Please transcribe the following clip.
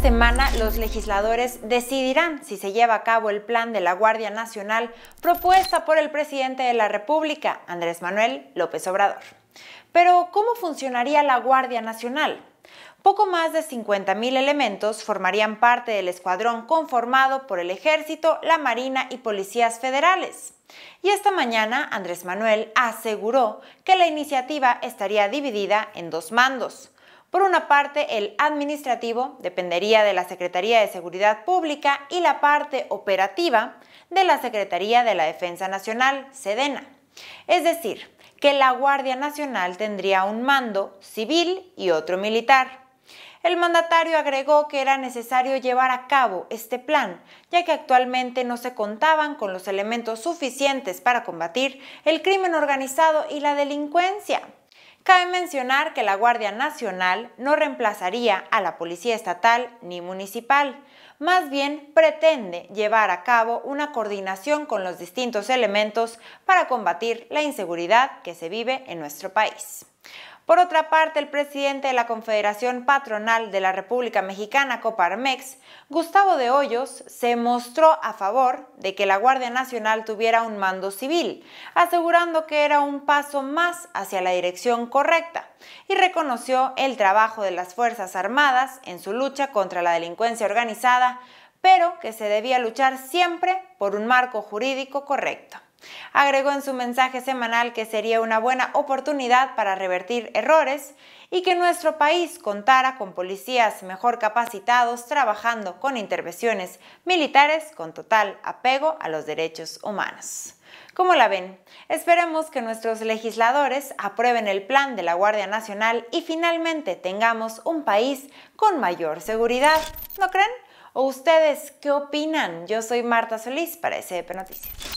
semana los legisladores decidirán si se lleva a cabo el plan de la Guardia Nacional propuesta por el presidente de la República, Andrés Manuel López Obrador. Pero, ¿cómo funcionaría la Guardia Nacional? Poco más de 50.000 elementos formarían parte del escuadrón conformado por el Ejército, la Marina y policías federales. Y esta mañana Andrés Manuel aseguró que la iniciativa estaría dividida en dos mandos, por una parte, el administrativo dependería de la Secretaría de Seguridad Pública y la parte operativa de la Secretaría de la Defensa Nacional, Sedena. Es decir, que la Guardia Nacional tendría un mando civil y otro militar. El mandatario agregó que era necesario llevar a cabo este plan, ya que actualmente no se contaban con los elementos suficientes para combatir el crimen organizado y la delincuencia. Cabe mencionar que la Guardia Nacional no reemplazaría a la Policía Estatal ni Municipal, más bien pretende llevar a cabo una coordinación con los distintos elementos para combatir la inseguridad que se vive en nuestro país. Por otra parte, el presidente de la Confederación Patronal de la República Mexicana, Coparmex, Gustavo de Hoyos, se mostró a favor de que la Guardia Nacional tuviera un mando civil, asegurando que era un paso más hacia la dirección correcta y reconoció el trabajo de las Fuerzas Armadas en su lucha contra la delincuencia organizada, pero que se debía luchar siempre por un marco jurídico correcto. Agregó en su mensaje semanal que sería una buena oportunidad para revertir errores y que nuestro país contara con policías mejor capacitados trabajando con intervenciones militares con total apego a los derechos humanos. ¿Cómo la ven? Esperemos que nuestros legisladores aprueben el plan de la Guardia Nacional y finalmente tengamos un país con mayor seguridad, ¿no creen? ¿O ustedes qué opinan? Yo soy Marta Solís para SDP Noticias.